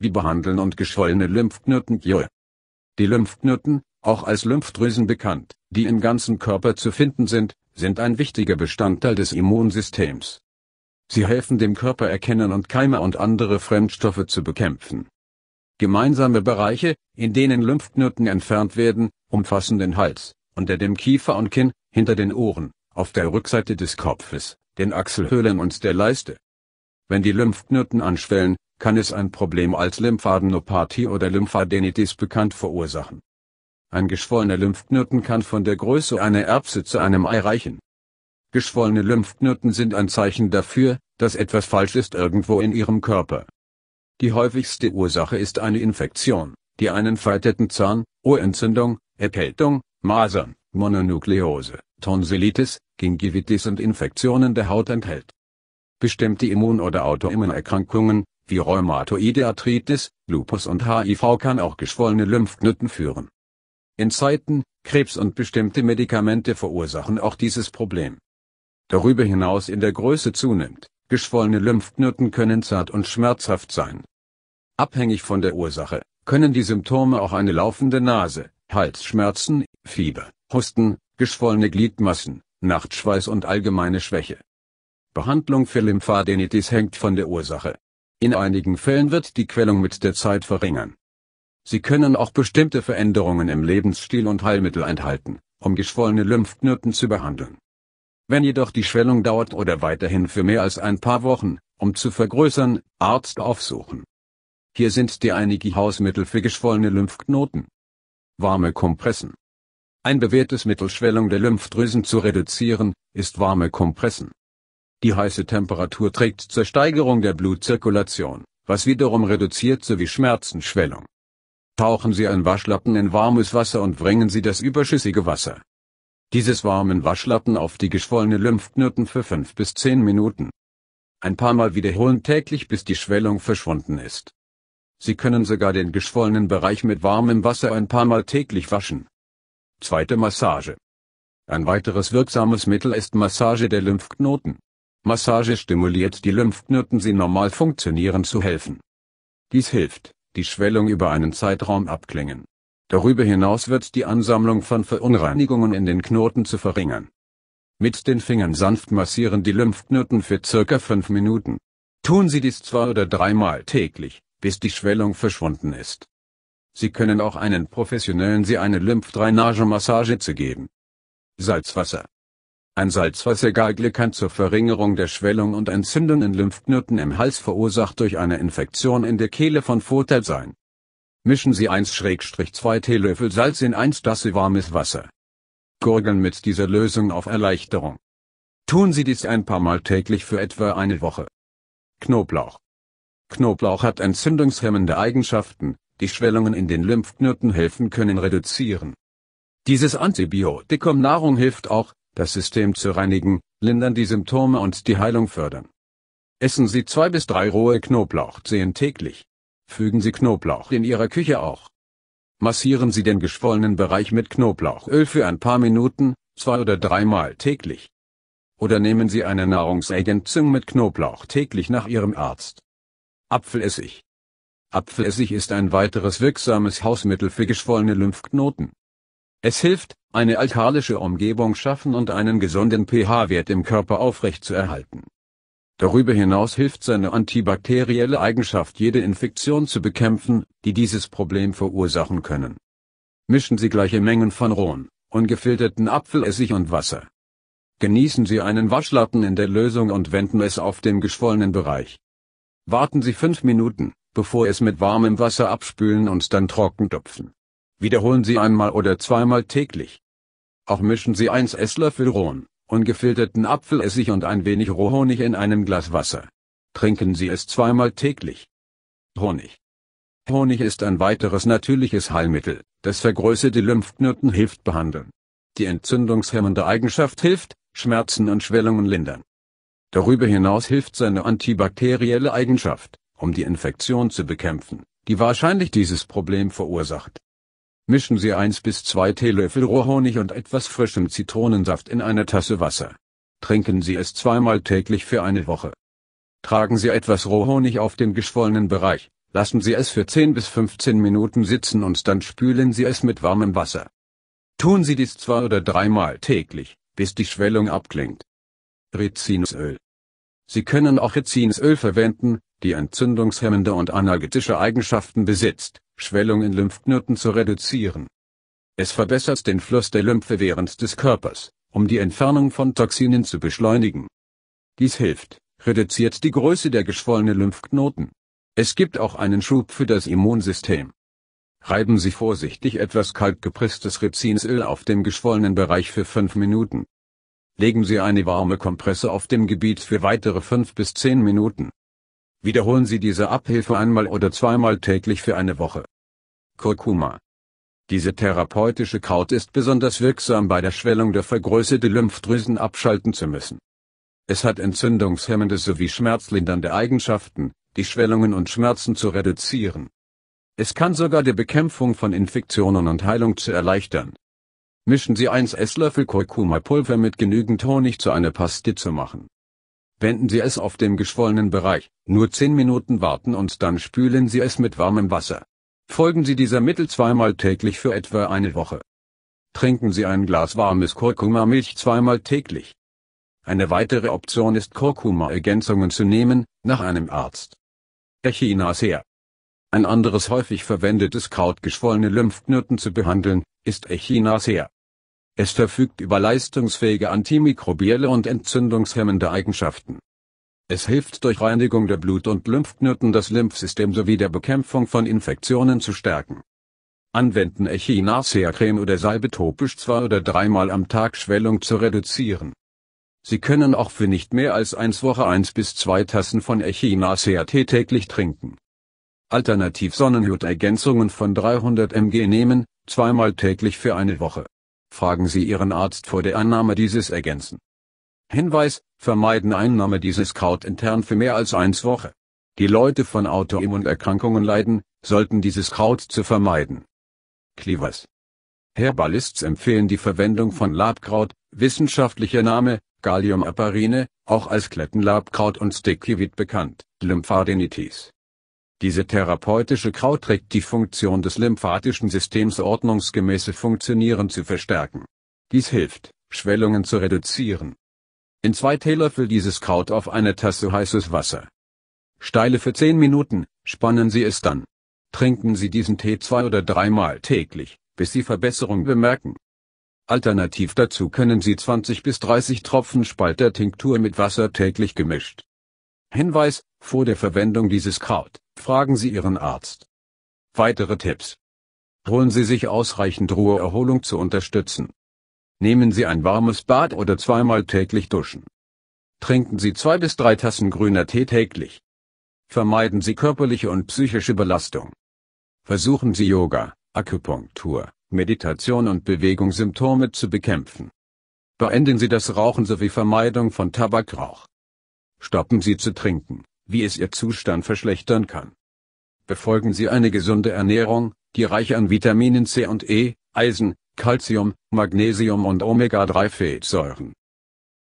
wie behandeln und geschwollene Lymphknoten. Die Lymphknoten, auch als Lymphdrüsen bekannt, die im ganzen Körper zu finden sind, sind ein wichtiger Bestandteil des Immunsystems. Sie helfen dem Körper erkennen und Keime und andere Fremdstoffe zu bekämpfen. Gemeinsame Bereiche, in denen Lymphknoten entfernt werden, umfassen den Hals, unter dem Kiefer und Kinn, hinter den Ohren, auf der Rückseite des Kopfes, den Achselhöhlen und der Leiste. Wenn die Lymphknoten anschwellen, kann es ein Problem als Lymphadenopathie oder Lymphadenitis bekannt verursachen. Ein geschwollener Lymphknoten kann von der Größe einer Erbse zu einem Ei reichen. Geschwollene Lymphknoten sind ein Zeichen dafür, dass etwas falsch ist irgendwo in ihrem Körper. Die häufigste Ursache ist eine Infektion, die einen verretteten Zahn, Ohrentzündung, Erkältung, Masern, Mononukleose, Tonsillitis, Gingivitis und Infektionen der Haut enthält. Bestimmte Immun- oder Autoimmunerkrankungen, wie Rheumatoide Arthritis, Lupus und HIV kann auch geschwollene Lymphknoten führen. In Zeiten, Krebs und bestimmte Medikamente verursachen auch dieses Problem. Darüber hinaus in der Größe zunimmt, geschwollene Lymphknoten können zart und schmerzhaft sein. Abhängig von der Ursache, können die Symptome auch eine laufende Nase, Halsschmerzen, Fieber, Husten, geschwollene Gliedmassen, Nachtschweiß und allgemeine Schwäche. Behandlung für Lymphadenitis hängt von der Ursache, in einigen Fällen wird die Quellung mit der Zeit verringern. Sie können auch bestimmte Veränderungen im Lebensstil und Heilmittel enthalten, um geschwollene Lymphknoten zu behandeln. Wenn jedoch die Schwellung dauert oder weiterhin für mehr als ein paar Wochen, um zu vergrößern, Arzt aufsuchen. Hier sind die einige Hausmittel für geschwollene Lymphknoten. Warme Kompressen. Ein bewährtes Mittel Schwellung der Lymphdrüsen zu reduzieren, ist warme Kompressen. Die heiße Temperatur trägt zur Steigerung der Blutzirkulation, was wiederum reduziert sowie Schmerzenschwellung. Tauchen Sie einen Waschlappen in warmes Wasser und bringen Sie das überschüssige Wasser dieses warmen Waschlappen auf die geschwollene Lymphknoten für 5 bis 10 Minuten. Ein paar Mal wiederholen täglich bis die Schwellung verschwunden ist. Sie können sogar den geschwollenen Bereich mit warmem Wasser ein paar Mal täglich waschen. Zweite Massage. Ein weiteres wirksames Mittel ist Massage der Lymphknoten. Massage stimuliert die Lymphknoten sie normal funktionieren zu helfen. Dies hilft, die Schwellung über einen Zeitraum abklingen. Darüber hinaus wird die Ansammlung von Verunreinigungen in den Knoten zu verringern. Mit den Fingern sanft massieren die Lymphknoten für circa 5 Minuten. Tun Sie dies zwei oder dreimal täglich, bis die Schwellung verschwunden ist. Sie können auch einen professionellen Sie eine Lymphdrainage-Massage zu geben. Salzwasser ein Salzwassergeigel kann zur Verringerung der Schwellung und Entzündung in Lymphknoten im Hals verursacht durch eine Infektion in der Kehle von Vorteil sein. Mischen Sie 1-2 Teelöffel Salz in 1 Tasse warmes Wasser. Gurgeln mit dieser Lösung auf Erleichterung. Tun Sie dies ein paar Mal täglich für etwa eine Woche. Knoblauch. Knoblauch hat entzündungshemmende Eigenschaften, die Schwellungen in den Lymphknoten helfen können reduzieren. Dieses Antibiotikum Nahrung hilft auch, das System zu reinigen, lindern die Symptome und die Heilung fördern. Essen Sie zwei bis drei rohe Knoblauchzehen täglich. Fügen Sie Knoblauch in Ihrer Küche auch. Massieren Sie den geschwollenen Bereich mit Knoblauchöl für ein paar Minuten, zwei oder dreimal täglich. Oder nehmen Sie eine Nahrungsergänzung mit Knoblauch täglich nach Ihrem Arzt. Apfelessig. Apfelessig ist ein weiteres wirksames Hausmittel für geschwollene Lymphknoten. Es hilft, eine alkalische Umgebung schaffen und einen gesunden pH-Wert im Körper aufrechtzuerhalten. Darüber hinaus hilft seine antibakterielle Eigenschaft jede Infektion zu bekämpfen, die dieses Problem verursachen können. Mischen Sie gleiche Mengen von rohen, ungefilterten Apfelessig und Wasser. Genießen Sie einen Waschlappen in der Lösung und wenden es auf den geschwollenen Bereich. Warten Sie fünf Minuten, bevor es mit warmem Wasser abspülen und dann trocken tupfen. Wiederholen Sie einmal oder zweimal täglich. Auch mischen Sie 1 Esslöffel rohen, ungefilterten Apfelessig und ein wenig Rohhonig in einem Glas Wasser. Trinken Sie es zweimal täglich. Honig. Honig ist ein weiteres natürliches Heilmittel, das vergrößerte Lymphknoten hilft behandeln. Die entzündungshemmende Eigenschaft hilft, Schmerzen und Schwellungen lindern. Darüber hinaus hilft seine antibakterielle Eigenschaft, um die Infektion zu bekämpfen, die wahrscheinlich dieses Problem verursacht. Mischen Sie 1 bis 2 Teelöffel Rohhonig und etwas frischem Zitronensaft in eine Tasse Wasser. Trinken Sie es zweimal täglich für eine Woche. Tragen Sie etwas Rohhonig auf den geschwollenen Bereich, lassen Sie es für 10 bis 15 Minuten sitzen und dann spülen Sie es mit warmem Wasser. Tun Sie dies zwei oder dreimal täglich, bis die Schwellung abklingt. Rizinusöl. Sie können auch Rizinusöl verwenden, die entzündungshemmende und analgetische Eigenschaften besitzt, Schwellung in Lymphknoten zu reduzieren. Es verbessert den Fluss der Lymphe während des Körpers, um die Entfernung von Toxinen zu beschleunigen. Dies hilft, reduziert die Größe der geschwollenen Lymphknoten. Es gibt auch einen Schub für das Immunsystem. Reiben Sie vorsichtig etwas kaltgepresstes Rizinsöl auf dem geschwollenen Bereich für 5 Minuten. Legen Sie eine warme Kompresse auf dem Gebiet für weitere 5 bis 10 Minuten. Wiederholen Sie diese Abhilfe einmal oder zweimal täglich für eine Woche. Kurkuma. Diese therapeutische Kraut ist besonders wirksam bei der Schwellung der vergrößerte Lymphdrüsen abschalten zu müssen. Es hat entzündungshemmende sowie schmerzlindernde Eigenschaften, die Schwellungen und Schmerzen zu reduzieren. Es kann sogar die Bekämpfung von Infektionen und Heilung zu erleichtern. Mischen Sie 1 Esslöffel Kurkuma-Pulver mit genügend Honig zu einer Paste zu machen. Wenden Sie es auf dem geschwollenen Bereich, nur 10 Minuten warten und dann spülen Sie es mit warmem Wasser. Folgen Sie dieser Mittel zweimal täglich für etwa eine Woche. Trinken Sie ein Glas warmes Kurkuma-Milch zweimal täglich. Eine weitere Option ist Kurkuma-Ergänzungen zu nehmen, nach einem Arzt. Echinas her. Ein anderes häufig verwendetes Kraut geschwollene Lymphknoten zu behandeln, ist Echinas her. Es verfügt über leistungsfähige antimikrobielle und entzündungshemmende Eigenschaften es hilft durch Reinigung der Blut- und Lymphknoten das Lymphsystem sowie der Bekämpfung von Infektionen zu stärken. Anwenden Echinacea-Creme oder Salbe topisch zwei oder dreimal am Tag Schwellung zu reduzieren. Sie können auch für nicht mehr als eins Woche eins bis zwei Tassen von Echinacea-Tee täglich trinken. Alternativ Sonnenhut-Ergänzungen von 300 mg nehmen, zweimal täglich für eine Woche. Fragen Sie Ihren Arzt vor der Annahme dieses Ergänzen. Hinweis, vermeiden Einnahme dieses Kraut intern für mehr als eins Woche. Die Leute von Autoimmunerkrankungen leiden, sollten dieses Kraut zu vermeiden. Cleavers. Herbalists empfehlen die Verwendung von Labkraut, wissenschaftlicher Name, Gallium aparine, auch als Klettenlabkraut und Stickivit bekannt, Lymphadenitis. Diese therapeutische Kraut trägt die Funktion des lymphatischen Systems ordnungsgemäße Funktionieren zu verstärken. Dies hilft, Schwellungen zu reduzieren, in zwei Teelöffel dieses Kraut auf eine Tasse heißes Wasser. Steile für 10 Minuten, spannen Sie es dann. Trinken Sie diesen Tee zwei oder dreimal täglich, bis Sie Verbesserung bemerken. Alternativ dazu können Sie 20 bis 30 Tropfen Spaltertinktur mit Wasser täglich gemischt. Hinweis, vor der Verwendung dieses Kraut, fragen Sie Ihren Arzt. Weitere Tipps. Holen Sie sich ausreichend Ruheerholung zu unterstützen. Nehmen Sie ein warmes Bad oder zweimal täglich duschen. Trinken Sie zwei bis drei Tassen grüner Tee täglich. Vermeiden Sie körperliche und psychische Belastung. Versuchen Sie Yoga, Akupunktur, Meditation und Bewegung Symptome zu bekämpfen. Beenden Sie das Rauchen sowie Vermeidung von Tabakrauch. Stoppen Sie zu trinken, wie es Ihr Zustand verschlechtern kann. Befolgen Sie eine gesunde Ernährung, die reich an Vitaminen C und E, Eisen, Calcium, Magnesium und Omega-3-Fettsäuren